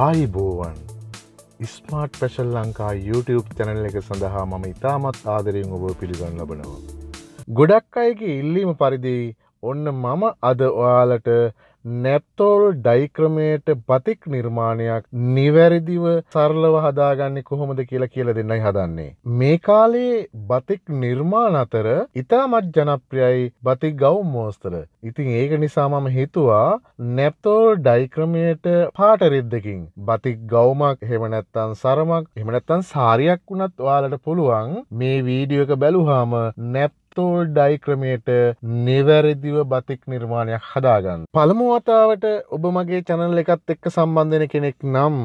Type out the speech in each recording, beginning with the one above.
ආයිබෝවන් smart පැශල් Lanka YouTube channel එක සඳහා මම ඉතාමත් ආදරයෙන් ඔබ පිළිගන්න ලබනවා. ගොඩක් අයගේ ඉල්ලීම පරිදි ඔන්න මම අද ඔයාලට නැප්තෝල් ඩයික්‍රමයට බතික් නිර්මාණයක් නිවැරදිව සරලව හදාගන්නේ කොහොමද කියලා කියල දෙන්නයි හදන්නේ. මේ කාලේ බතික් නිර්මාණ අතර ඉතාමත් ජනප්‍රියයි බතික් ගවම් මෝස්තර. ඉතින් ඒක නිසාමම හිතුවා නැප්තෝල් ඩයික්‍රමයට පාටරිද්දකින් බතික් ගෞමක් හෙමනැත්තන් සරමක් එමනැත්තන් සාරියක් වුණත් වාලට පුළුවන් මේ වීඩියක බැලුහාම නැප් තෝල් ඩයික්‍රමයට නිවැරදිව බතික් නිර්මාණයක් හදාගන්න. පළමුවතාවට ඔබ මගේ චැනල් එකත් එක්ක සම්බන්ධන කෙනෙක් නම්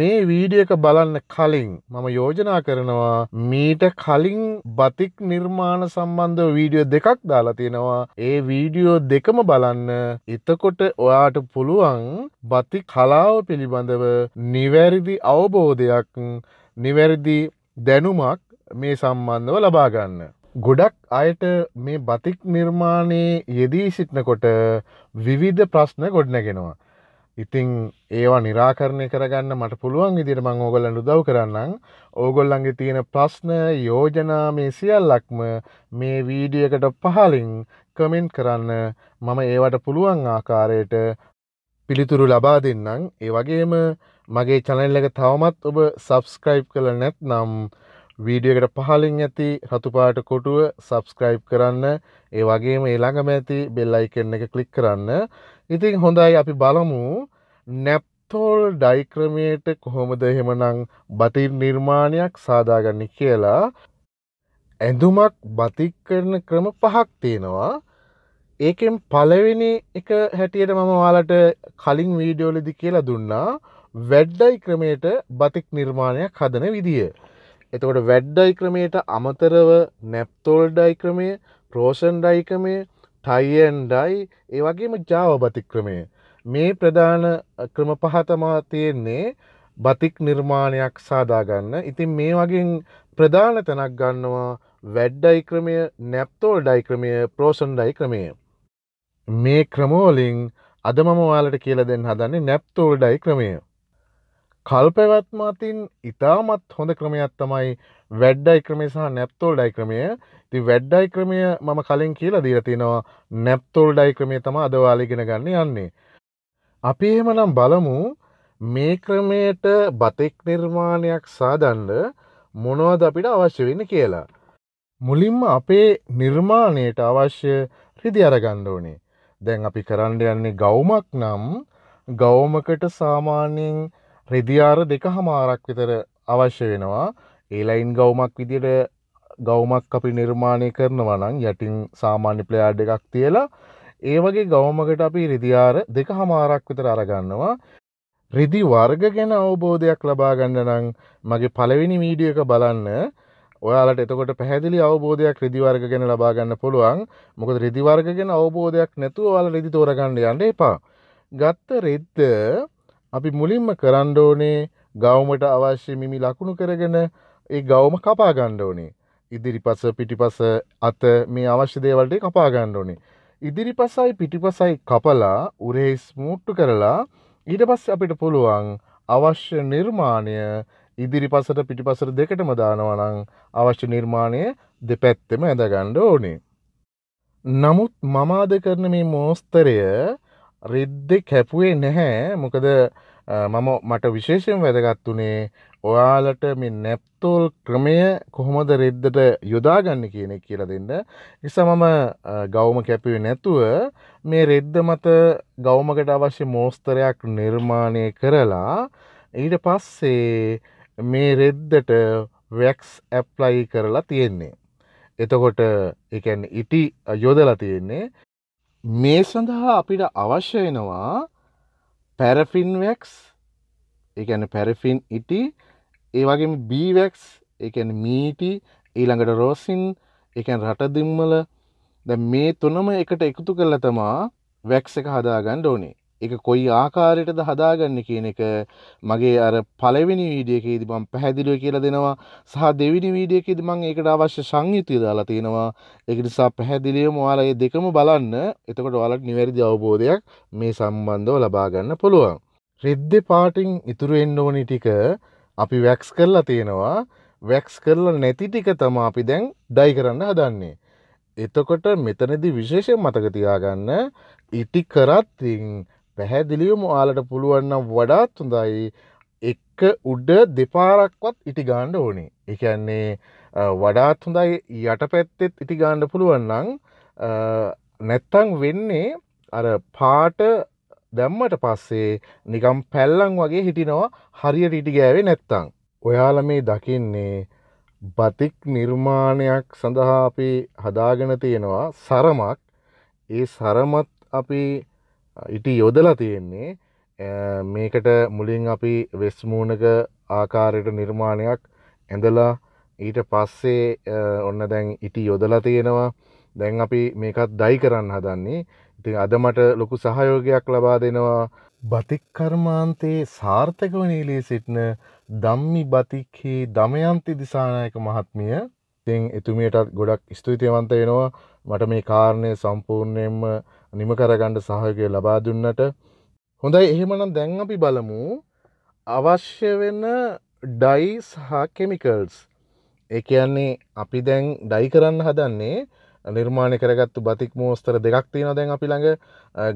මේ වීඩියක බලන්න කලින් මම යෝජනා කරනවා මීට කලින් බතික් නිර්මාණ සම්බන්ධ වීඩියෝ දෙකක් දාලා තියෙනවා ඒ වීඩියෝ දෙකම බලන්න එතකොට ඔයාට පුළුවන් බති කලාව පිළිබඳව නිවැරදි අවබෝධයක් නිවැරදි දැනුමක් මේ සම්බන්ධව ලබාගන්න. ගොඩක් අයට මේ බතික් නිර්මාණයේ යෙදී සිටිනකොට විවිධ ප්‍රශ්න ගොඩනැගෙනවා. ඉතිං ඒවා නිරාකරණය කරගන්න මට පුළුවන් ඉදිර මං ඕගොල්ලන් උදව් කරන්නම් ඕගොල්ලන්ගේ තියෙන ප්‍රශ්න යෝජනා මේ සියල්ලක්ම මේ වීඩියකට පහලින් කමෙන්ට් කරන්න මම ඒවට පුළුවන් ආකාරයට පිළිතුරු ලබා දෙන්නම් ඒ වගේම මගේ චනල්ලක තවමත් ඔබ සබස්ක්‍රයිබ් කළ නැත් නම් වීඩියකට පහලින් ඇති රතුපාට කොටුව සබස්ක්‍රයිබ් කරන්න ඒ වගේම ඒළඟම ඇති බෙල්ලයි කෙන්න එක කලික් කරන්න ඉතින් හොඳයි අපි බලමු නැප්තෝල් ඩයික්‍රමයට කොහොමද එහෙමනං බතිර් නිර්මාණයක් සාදාගන්න කියලා ඇඳුමක් බතික් කරන ක්‍රම පහක් තියෙනවා ඒකෙන් පලවෙනි එක හැටියට මම වාලට කලින් වීඩියෝලෙදි කියලා දුන්නා වැඩ්ඩයි ක්‍රමයට බතික් නිර්මාණයක් හදන විදිිය. එතකොට වැඩ්ඩයි ක්‍රමයට අමතරව නැප්තෝල් ඩයික්‍රමය ප්‍රෝෂන් ඩයිකමය ටයින්ඩයි ඒවගේම ජාවබතික්‍රමය මේ ප්‍රධාන ක්‍රම පහතමා තියෙන්නේ බතික් නිර්මාණයක් සාදාගන්න ඉතින් මේ වගේෙන් ප්‍රධාන තැනක් ගන්නවා වැඩ්ඩයි ක්‍රමය නැප්තෝල් ඩයික්‍රමය ප්‍රෝෂන් ඩයික්‍රමය මේ ක්‍රමෝලින් අදමම වාලට කියල දෙන්න හදන්නේ නැප්තෝල් ඩයික්‍රමය කල්පැවැත්ම අතින් ඉතාමත් හොඳ ක්‍රමයක් තමයි වැඩ්ඩයි ක්‍රමේ සහ නැප්තෝල් ඩයික්‍රමය ති වැඩ්ඩයි ක්‍රමය මම කලින් කියලා දීරතිනවා නැප්තෝල් ඩයික්‍රමය තම අදවාලිගෙන ගන්න යන්නේ. අපි එහෙමනම් බලමු මේ ක්‍රමයට බතෙක් නිර්මාණයක් සාදන්ඩ මොනවද අපිට අවශ්‍ය වෙන්න කියලා. මුලින්ම අපේ නිර්මාණයට අවශ්‍ය රිදි අරගණ්ඩ ඕනේ. දැන් අපි කරන්න යන්නේ ගෞමක් නම් ගෞමකට සාමාන්‍යයෙන් රෙදියාර දෙක හමාරක් විතර අවශ්‍ය වෙනවා ඒලයින් ගෞමක් විදිට ගෞමක් අපි නිර්මාණය කරනවා නම් යටින් සාමාන්‍ය ප්ලයාඩ් එකක් තියලා ඒ වගේ ගෞමකට අපි රිදියාර දෙක හමාරක් විතර අරගන්නවා රිදි වර්ග ගැන අවබෝධයක් ලබාගන්න නං මගේ පලවෙනි මීඩිය එක බලන්න ඔයාලට එතකොට පැහැදිලි අවබෝධයක් රිදිවර්ග ගැන ලබාගන්න පුළුවන් මොකද රිදිවර්ග ගැන අවබෝධයක් නැතුව වාල රිදි තෝරගන්න යන්න එපා ගත්ත රෙද්ද අපි මුලින්ම කරණ්ඩෝනේ ගෞමට අවශ්‍ය මිමි ලකුණු කරගෙන ඒ ගෞම කපාගණ්ඩෝනේ. ඉදිරිපස පිටිපස අත මේ අවශ්‍යදේවලට කපාගණ්ඩෝනේ. ඉදිරිපසයි පිටිපසයි කපලා උරෙහිස් මුට්ටු කරලා ඊට පස්ස අපිට පුළුවන් අවශ්‍ය නිර්මාණය ඉදිරිපසට පිටිපසර දෙකටම දානවනං අවශ්‍ය නිර්මාණය දෙපැත්තෙම ඇඳගණ්ඩ ඕනේ. නමුත් මමාද කරන මේ මෝස්තරය රිද්දෙ කැපුවේ නැහැ මොකද මම මට විශේෂයෙන් වැදගත් වනේ ඔයාලට මේ නැප්තෝල් ක්‍රමය කොහොමද රෙද්දට යොදාගන්න කියන එක කියල දෙන්න. නිසා මම ගෞම කැපිව නැතුව මේ රෙද්ද මත ගෞමකට අවශ්‍ය මෝස්තරයක් නිර්මාණය කරලා ඊට පස්සේ මේ රෙද්දට වැක්ස් ඇප්ලයි කරලා තියෙන්නේ. එතකොට එකන් ඉටි යොදලා තියෙන්නේ මේ සඳහා අපිට අවශ්‍ය වෙනවා පැරෆින්වැක්ස් එකන පැරෆින් ඉටි ඒවගේ බීවැක්ස් එකන මීටි ඊළඟට රෝසින් එකන් රටදිම්මල ද මේ තුනම එකට එකතු කරලතමා වැක්ස එක හදාගන්න ඕනේ එක කොයි ආකාරයටද හදාගන්න කියන එක මගේ අර පලවෙනි වීඩියකේදි මම පැහැදිලිව කියලා දෙනවා සහ දෙවෙනි වීඩියකේදි මම ඒකට අවශ්‍ය සංයුතිය දාලා තියෙනවා ඒක නිසා පැහැදිලිවම ඔයාලා මේ දෙකම බලන්න එතකොට ඔයාලට නිවැරදි අවබෝධයක් මේ සම්බන්ධව ලබා ගන්න පුළුවන් රෙද්දේ පාටින් ඉතුරු වෙන්න ඕනි ටික අපි වැක්ස් කරලා තියෙනවා වැක්ස් කරලා නැති ටික තමයි අපි දැන් ඩයි කරන්න හදන්නේ එතකොට මෙතනදී විශේෂයෙන් මතක තියාගන්න ඉටි කරත් පැහැදිලියම යාලට පුළුවන්නම් වඩාත් හොඳයි එක්ක උඩ දෙපාරක්වත් ඉටි ගාණ්ඩ ඕනේ එකන්නේ වඩාත් හොඳයි යට පැත්තෙත් ඉටි ගාණ්ඩ පුළුවන්නං නැත්තං වෙන්නේ අර පාට දැම්මට පස්සේ නිකම් පැල්ලං වගේ හිටිනවා හරියට ඉටි ගෑවේ නැත්තං ඔයාල මේ දකින්නේ බතික් නිර්මාණයක් සඳහා අපි හදාගෙන තියෙනවා සරමක් ඒ සරමත් අපි ඉට යොදලා තියෙන්නේ මේකට මුලින් අපි වෙස්මූනක ආකාරයට නිර්මාණයක් ඇඳලා ඊට පස්සේ ඔන්න දැන් ඉටි යොදලා තියෙනවා දැන් අපි මේකත් දයි කරන්න හදන්නේ ඉතින් අද මට ලොකු සහයෝගයක් ලබා දෙනවා බතික් කර්මාන්තයේ සාර්ථක වනීලේ සිටින දම්මි බතික්හි දමයන්ති දිසානායක මහත්මිය තිං එතුමියටත් ගොඩක් ස්තුතිවන්ත වෙනවා මට මේ කාරණය සම්පූර්ණයෙන්ම නිම කරගණ්ඩ සහයකය ලබා දුන්නට හොඳයි එහෙමනම් දැන් අපි බලමු අවශ්‍ය වෙන ඩයිස් හා කෙමිකල්ස් එක කියන්නේ අපි දැන් ඩයි කරන්න හදන්නේ නිර්මාණය කරගත්තු බතික් මෝස්තර දෙකක් තියෙන දැන් අපි ළඟ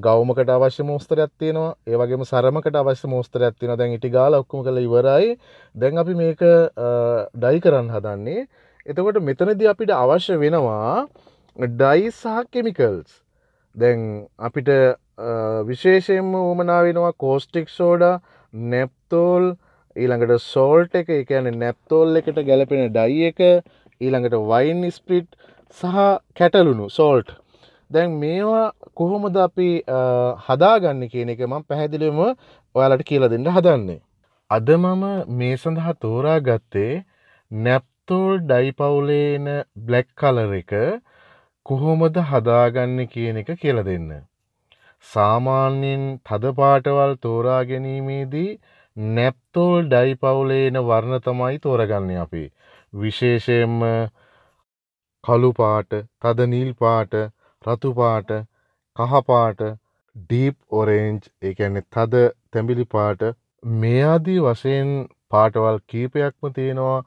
ගෞමකට අවශ්‍ය මෝස්තරයක් තියෙනවා ඒවගේම සරමකට අවශ්‍ය මෝස්තරයක් තියෙන දැන් ඉටි ගාල ඔක්කම කළ ඉවරයි දැන් අපි මේක ඩයි කරන්න හදන්නේ එතකොට මෙතනද අපිට අවශ්‍ය වෙනවා ඩයි සහ කෙමිකල්ස් දැන් අපිට විශේෂයෙන්ම ඕමනා වෙනවා කෝස්ටික් සෝඩ නැප්තෝල් ඊළඟට සෝල්ට එක එකන නැප්තෝල් එකට ගැලපෙන ඩයි එක ඊළඟට වයින් ස්පිට් සහ කැටලුණු සෝල්ට් දැන් මේවා කොහොමද අපි හදාගන්න කියන එක මං පැහැදිලිම ඔයාලට කියලා දෙන්න හදන්නේ. අද මම මේ සඳහා තෝරා ගත්තේ නැප්තෝල් ඩයිපවුලේන බ්ලැක් කලර එක කොහොමද හදාගන්න කියන එක කියල දෙන්න. සාමාන්‍යයෙන් තදපාටවල් තෝරා ගැනීමේදී නැප්තෝල් ඩයිපවුලේන වර්ණ තමයි තෝරගන්න අපි. විශේෂයෙන්ම කළුපාට තද නිල් පාට රතුපාට කහපාට ඩීප් ඔරේන්ජ් එකන්නේ තද තැඹිලි පාට මේ අදී වශයෙන් පාටවල් කීපයක්ම තියෙනවා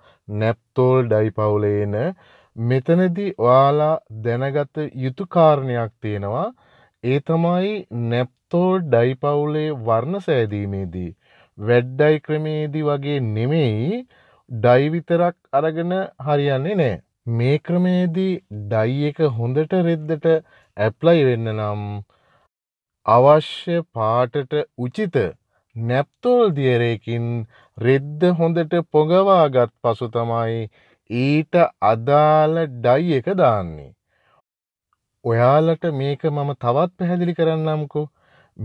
නැප්තෝල් ඩයිපවුලේන මෙතනදී ඔයාලා දැනගත යුතුකාරණයක් තියෙනවා ඒ තමයි නැප්තෝ ඩයිපවුලේ වර්ණ සෑදීමේදී. වැඩ්ඩයි ක්‍රමේදී වගේ නෙමෙයි ඩයිවිතරක් අරගෙන හරියන්නේ නෑ. මේ ක්‍රමේදී ඩයි එක හොඳට රෙද්දට ඇප්ලයි වෙන්න නම් අවශ්‍ය පාටට උචිත නැප්තෝල් දියරයකින් රෙද්ද හොඳට පොගවාගත් පසු තමයි ඊට අදාළ ඩයි එක දාන්නේ. ඔයාලට මේක මම තවත් පැහැදිලි කරන්නම්කෝ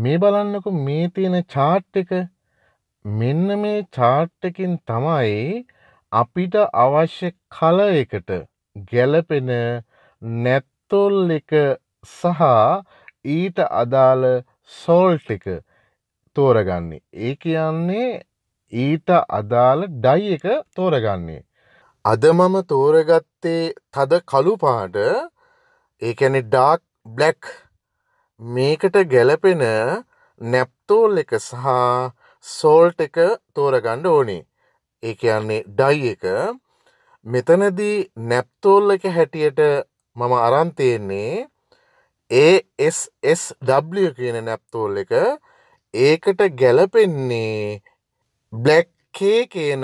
මේ බලන්නකු මේ තියෙන චාට් එක මෙන්න මේ චාට්ටකින් තමයි අපිට අවශ්‍ය කල එකට ගැලපෙන නැත්තොල් එක සහ ඊට අදාළ සෝල්ට් එක තෝරගන්නේ ඒ කියන්නේ ඊට අදාළ ඩයි එක තෝරගන්නේ අද මම තෝරගත්තේ තද කළුපාට ඒකැනෙ ඩාක් බ්ලැක් මේකට ගැලපෙන නැප්තෝල් එක සහ සෝල්ට එක තෝරගණ්ඩ ඕනේ ඒ කියන්නේ ඩයි එක මෙතනදී නැප්තෝල් එක හැටියට මම අරන්තයෙන්නේ ASSW කියන නැප්තෝල් එක ඒකට ගැලපෙන්නේ බ්ලැක්කේ කියන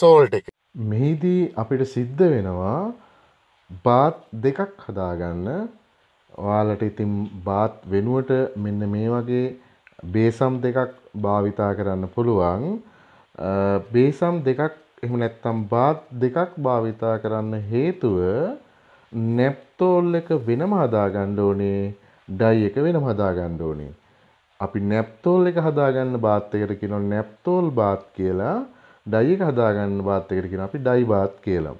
සෝල්ට එක මෙහිදී අපිට සිද්ධ වෙනවා බාත් දෙකක් හදාගන්න ඔයාලට ඉතින් බාත් වෙනුවට මෙන්න මේ වගේ බේසම් දෙකක් භාවිතා කරන්න පුළුවන් බේසම් දෙකක් එහම නැත්තම් බාත් දෙකක් භාවිතා කරන්න හේතුව නැප්තෝල් එක වෙනම හදාගණ්ඩ ඕනේ ඩයි එක වෙනම හදාගණ්ඩ ඕනේ අපි නැප්තෝල් එක හදාගන්න බාත්තකට කිනො නැප්තෝල් බාත් කියලා ඩයි එක හදාගන්න බාත් එකට කියන අපි ඩයි බාත් කියලා.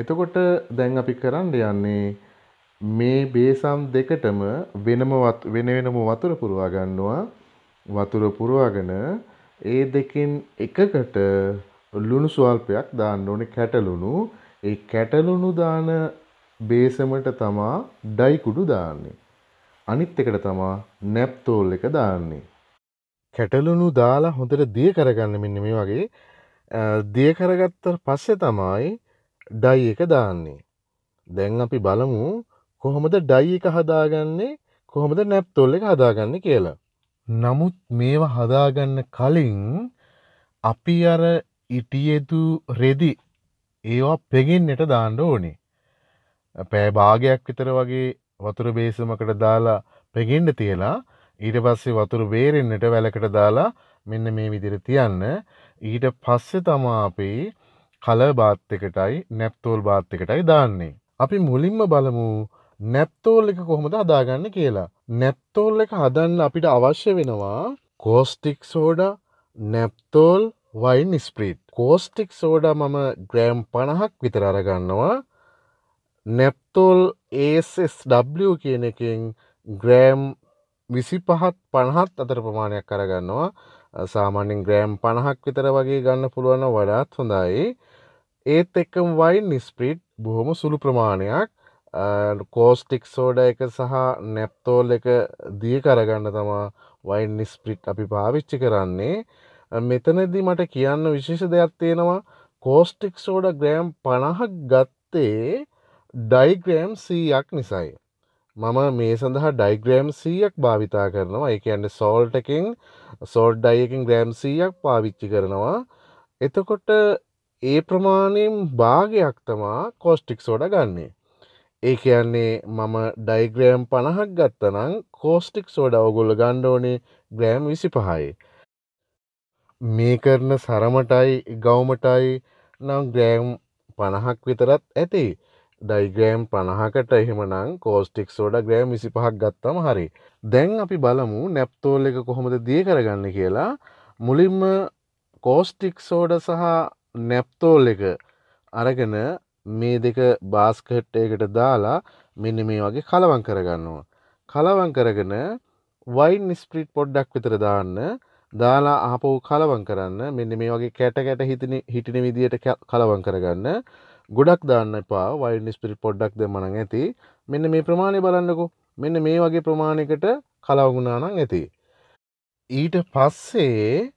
එතකොට දැන් අපි කරන්න යන්නේ මේ බේසම් දෙකටම වෙනම වෙන වෙනම වතුර පුරවා ගන්නවා වතුර පුරවාගෙන ඒ දෙකෙන් එකකට ලුණු ස්වල්පයක් දාන්න ඕනේ කැටලුණු. ඒ කැටලුණු දාන බේසමට තමා ඩයි කුඩු දාන්නේ. අනිත් එකට තමා නැප්තෝල් එක දාන්නේ. කැටලුණු දාලා හොඳට දිය කරගන්න මෙන්න මේ වගේ දිය කරගත්තර පස්සෙ තමයි ඩයි එක දාන්නේ. දැන් අපි බලමු කොහොමද ඩයි එක හදාගන්නේ කොහොමද නැප් තොල්ල එක හදාගන්න කියලා. නමුත් මේව හදාගන්න කලින් අපි අර ඉටියතු රෙදි ඒවා පෙගෙන්න්නට දාණ්ඩ ඕනේ. පෑ භාගයක් විතර වගේ වතුර බේසමකට දාලා පෙගෙන්ඩ තියලා ඊට පස්සේ වතුර බේරෙන්න්නට වැලකට දාලා මෙන්න මේ විදිර තියන්න ඊට පස්සෙ තමා අපේ කල බාත්තකටයි නැප්තෝල් බාත්තකටයි දාන්නේ. අපි මුලින්ම බලමු නැප්තෝල් එක කොහොමද හදාගන්න කියලා. නැප්තෝල් එක හදන්න අපිට අවශ්‍ය වෙනවා caustic soda naphthol wine spirit caustic soda මම ග්‍රෑම් පණහක් විතර අරගන්නවා නැප්තෝල් ASSW කියන එකෙන් ග්‍රෑම් විසි පහත් පණහත් අතර ප්‍රමාණයක් කරගන්නවා සාමාන්‍යෙන් ග්‍රෑම් පණහක් විතර වගේ ගන්න පුළුවන්න වඩාත් හොඳයි ඒත් එක්කම් වයින් නිස්ප්‍රීට් බොහොම සුළු ප්‍රමාණයක් කෝස්ටික් සෝඩ එක සහ නැප්තෝල් එක දිය කරගන්න තමා වයින් නිස්ප්‍රිට් අපි පාවිච්චි කරන්නේ මෙතනදි මට කියන්න විශේෂ දෙයක් තියෙනවා කෝස්ටික් සෝඩ ග්‍රෑම් පණහක් ගත්තේ ඩයිග්‍රෑම් සීයක් නිසයි මම මේ සඳහා ඩයිග්‍රෑම් සීයක් භාවිතා කරනවා එක ඇන්න සෝල්ට එකෙන් සෝඩ් ඩයිකින් ග්‍රෑම් සීයක් පාවිච්චි කරනවා එතකොට ඒ ප්‍රමාණයෙන් භාගයක් තමා කෝස්ටික් සෝඩ ගන්නේ ඒ කියන්නේ මම ඩයිග්‍රෑම් පණහක් ගත්තනම් කෝස්ටික් සෝඩ අවගොල්ල ගණ්ඩෝනේ ග්‍රෑම් විසි පහයි මේ කරන සරමටයි ගෞමටයි නම් ග්‍රෑම් පණහක් විතරත් ඇති ඩයිග්‍රෑම් පණහකට එහෙමනං කෝස්ටික් සෝඩ ග්‍රෑම් විසි පහක් ගත්තම හරි. දැන් අපි බලමු නැප්තෝල් එක කොහොමද දිය කරගන්න කියලා මුලින්ම කෝස්ටික් සෝඩ සහ නැප්තෝල් එක අරගෙන මේ දෙක බාස්කට්ටයකට දාලා මෙන්න මේ වගේ කලවන් කරගන්නවා. කලවන් කරගෙන වයින් ස්ප්‍රීට් පොඩ්ඩක් විතර දාන්න දාලා ආපව් කලවන් කරන්න මෙන්න මේ වගේ කැට කැට හිතන හිටින විදියට කලවන් කරගන්න ගොඩක් දාන්න එපා වයින් ස්පිරිට් පොඩ්ඩක් දෙමන ඇති මෙන්න මේ ප්‍රමාණය බලන්නකු මෙන්න මේ වගේ ප්‍රමාණයකට කලාගුණානං ඇති. ඊට පස්සේ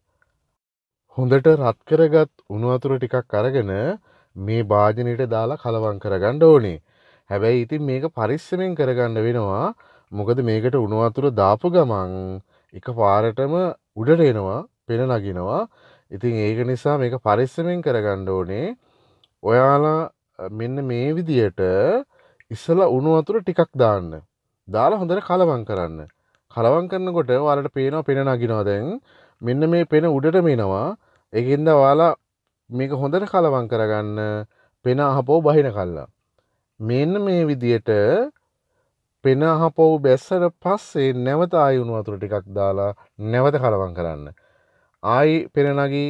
හොඳට රත්කරගත් උනුවතුර ටිකක් අරගෙන මේ භාජනයට දාලා කලවන් කරගණ්ඩ ඕනේ හැබැයි ඉතින් මේක පරිස්සමෙන් කරගන්න වෙනවා මොකද මේකට උනුවතුර දාපු ගමන් එක පාරටම උඩට එනවා පෙන නගිනවා ඉතින් ඒක නිසා මේක පරිස්සමෙන් කරගණ්ඩ ඕනේ ඔයාලා මෙන්න මේ විදියට ඉස්සල උනු අතුර ටිකක් දාන්න දාලා හොඳට කලවන් කරන්න කලවන් කරන්නකොට වාලට පේනවා පෙන නගිනවා දැන් මෙන්න මේ පෙන උඩට මෙනවා එකෙන්ද වාලා මේක හොඳට කලවන් කරගන්න පෙන අහපෝ බහින කල්ලා මෙන්න මේ විදියට පෙන අහපව් බැස්සර පස්සේ නැවත ආයුණු අතුර ටිකක් දාලා නැවත කලවන් කරන්න. ආයි පෙරනගී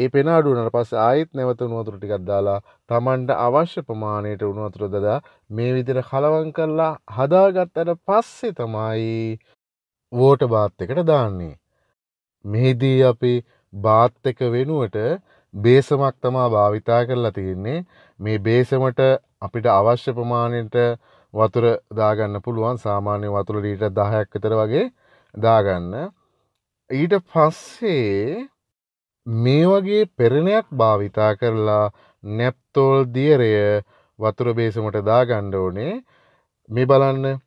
ඒ පෙනාඩු වනට පස්ස ආයෙත් නැවත උනුවතුර ටිකක් දාලා තමන්ට අවශ්‍ය ප්‍රමාණයට උනුවතුර දදා මේ විදිර කලවන් කරලා හදාගත්තට පස්සේ තමයි වෝට බාත් එකට දාන්නේ. මෙහිදී අපි බාත් එක වෙනුවට බේසමක් තමා භාවිතා කරලා තියෙන්නේ මේ බේසමට අපිට අවශ්‍ය ප්‍රමාණයට වතුර දාගන්න පුළුවන් සාමාන්‍ය වතුර ලීට දහයක් විතර වගේ දාගන්න ඊට පස්සේ මේ වගේ පෙරණයක් භාවිතා කරලා නැප්තෝල් දියරය වතුර බේසමට දාගණ්ඩ ඕනේ මේ බලන්න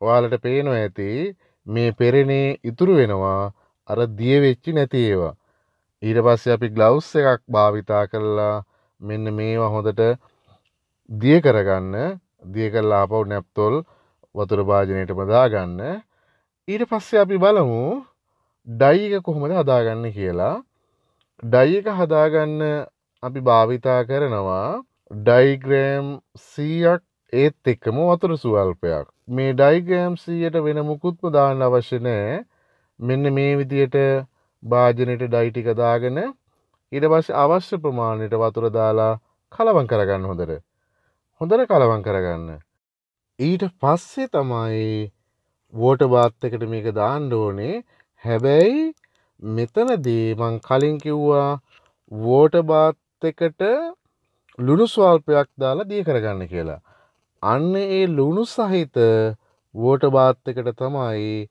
ඔයාලට පේනො ඇති මේ පෙරණේ ඉතුරු වෙනවා අර දියවෙච්චි නැති ඒවා ඊට පස්සේ අපි ග්ලවස් එකක් භාවිතා කරලා මෙන්න මේවා හොඳට දිය කරගන්න දිය කරලා පව් නැප්තොල් වතුර භාජනයට බදාගන්න ඊට පස්සේ අපි බලමු ඩයික කොහොමද අදාගන්න කියලා ඩයික හදාගන්න අපි භාවිතා කරනවා ඩයිග්‍රෑම් සීයක් ඒත් එක්කම වතුර සුවල්පයක් මේ ඩයිගෑම් සීයට වෙන මුකුත්ම දාන්න අවශ්‍යනෑ මෙන්න මේ විදියට භාජනයට ඩයිටික දාගෙන ඉඩ පස් අවශ්‍ය ප්‍රමාණයට වතුර දාලා කලවන් කරගන්න හොඳර හොඳර කලවන් කරගන්න ඊට පස්සේ තමයි වෝට බාත්තකට මේක දාණ්ඩ ඕනේ හැබැයි මෙතන දීමං කලින් කිව්වා වෝට බාත් එකට ලුණු ස්වල්පයක් දාලා දී කරගන්න කියලා. අන්න ඒ ලුණු සහිත වෝට බාත්තකට තමයි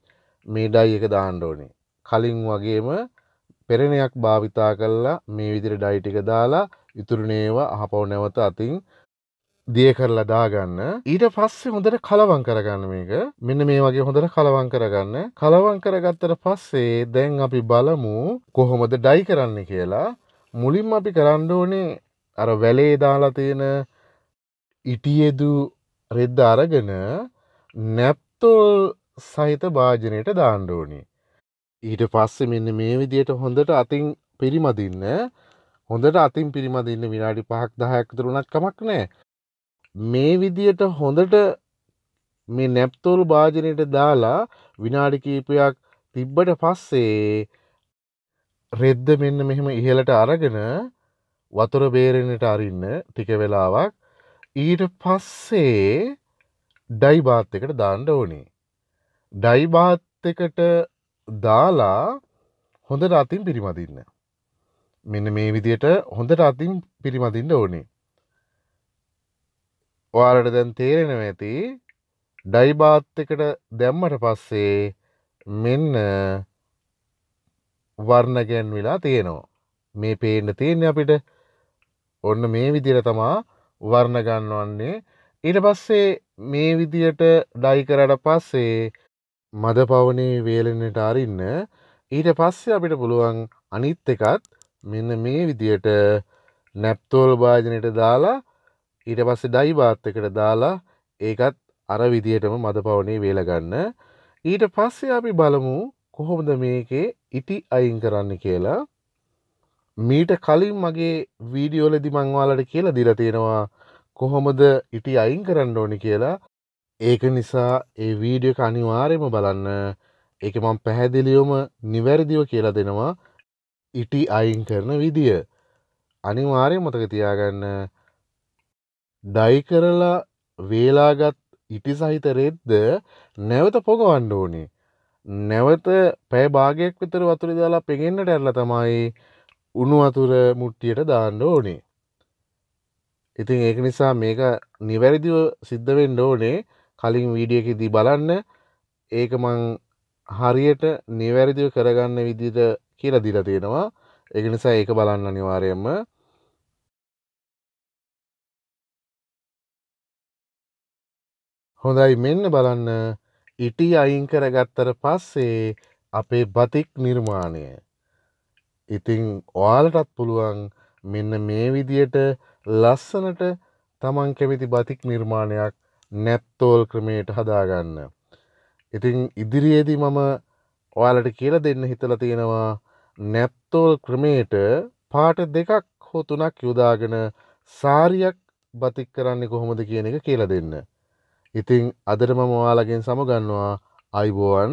මේ ඩයි එක දාණ්ඩෝනේ. කලින් වගේම පෙරණයක් භාවිතා කල්ලා මේ විදිර ඩයිටික දාලා ඉතුරුණේවා අහපව නැවත අතින් දිය කරලා දාගන්න ඊට පස්සේ හොඳට කලවං කරගන්න මේක මෙන්න මේ වගේ හොඳට කලවං කරගන්න කලවං කරගත්තට පස්සේ දැන් අපි බලමු කොහොමද ඩයි කරන්න කියලා මුලින්ම අපි කරන්න ඕනේ අර වැලේ දාලා තියෙන ඉටියදු රෙද්ද අරගෙන නැප්තෝල් සහිත භාජනයට දාණ්ඩෝනි. ඊට පස්ස මෙන්න මේ විදියට හොඳට අතින් පිරිමදින්න හොඳට අතින් පිරිමදින්න විනාඩි පහක් දහයක් දරුණත් කමක් නෑ මේ විදියට හොඳට මේ නැප්තෝල් භාජනයට දාලා විනාඩි කීපයක් තිබ්බට පස්සේ රෙද්ද මෙන්න මෙහෙම ඉහලට අරගෙන වතුර බේරෙනට අරින්න ටික වෙලාවක් ඊට පස්සේ ඩයිබාත් එකට දාන්න ඕනේ. ඩයිබාත් එකට දාලා හොඳට අතින් පිරිමදින්න. මෙන්න මේ විදියට හොඳට අතින් පිරිමදින්න ඕනේ. ඔයාලට දැන් තේරෙනව ඇති ඩයිබාත් එකට දැම්මට පස්සේ මෙන්න වර්ණගැන් වෙලා තියෙනවා මේ පේන්න තියෙන අපිට ඔන්න මේ විදිර තමා වර්ණගන්නවන්නේ ඊට පස්සේ මේ විදියට ඩයිකරට පස්සේ මද පවනේ වේලෙනට අරින්න ඊට පස්සේ අපිට පුළුවන් අනිත් එකත් මෙන්න මේ විදියට නැප්තෝල් භාජනයට දාලා ඊට පස්සේ ඩයි බාත් එකට දාලා ඒකත් අර විදියටම මද පවනේ වේලගන්න ඊට පස්සේ අපි බලමු කොහොමද මේකේ ඉටි අයින් කරන්න කියලා මීට කලින් මගේ වීඩියෝල දිමංවාලට කියලා දිර තියෙනවා කොහොමද ඉටි අයින් කරන්න ඕනි කියලා ඒක නිසා ඒ වීඩියක අනිවාරයම බලන්න ඒක මං පැහැදිලියොම නිවැරදිව කියලා දෙනවා ඉටි අයින් කරන විදිය අනිවාරය මතක තියාගන්න ඩයි කරලා වේලාගත් ඉටි සහිත රෙද්ද නැවත පොගවන්න ඕනේ. නැවත පැය භාගයක් විතර වතුර දාලා පෙගෙන්න්නට ඇල්ල තමයි උනු අතුර මුට්ටියට දාන්න ඕනේ. ඉතින් ඒක නිසා මේක නිවැරදිව සිද්ධවෙන්න ඕනේ කලින් වීඩියකිදී බලන්න ඒක මං හරියට නිවැරදිව කරගන්න විදිට කියලා දිර තියෙනවා එක නිසා ඒක බලන්න අනිවාරයෙන්ම හොඳයි මෙන්න බලන්න ඉටි අයින් කර ගත්තර පස්සේ අපේ බතික් නිර්මාණය. ඉතිං ඔයාලටත් පුළුවන් මෙන්න මේ විදියට ලස්සනට තමන් කැමිති බතික් නිර්මාණයක් නැත්තෝල් ක්‍රමයට හදාගන්න. ඉතිං ඉදිරියේදී මම ඔයාලට කියල දෙන්න හිතල තියෙනවා නැත්තෝල් ක්‍රමයට පාට දෙකක් හෝ තුනක් යොදාගෙන සාරියක් බතික් කරන්නේ කොහොමද කියන එක කියල දෙන්න. ඉතිං අදරම මවාලගෙන් සමගන්නවා අයිබෝවන්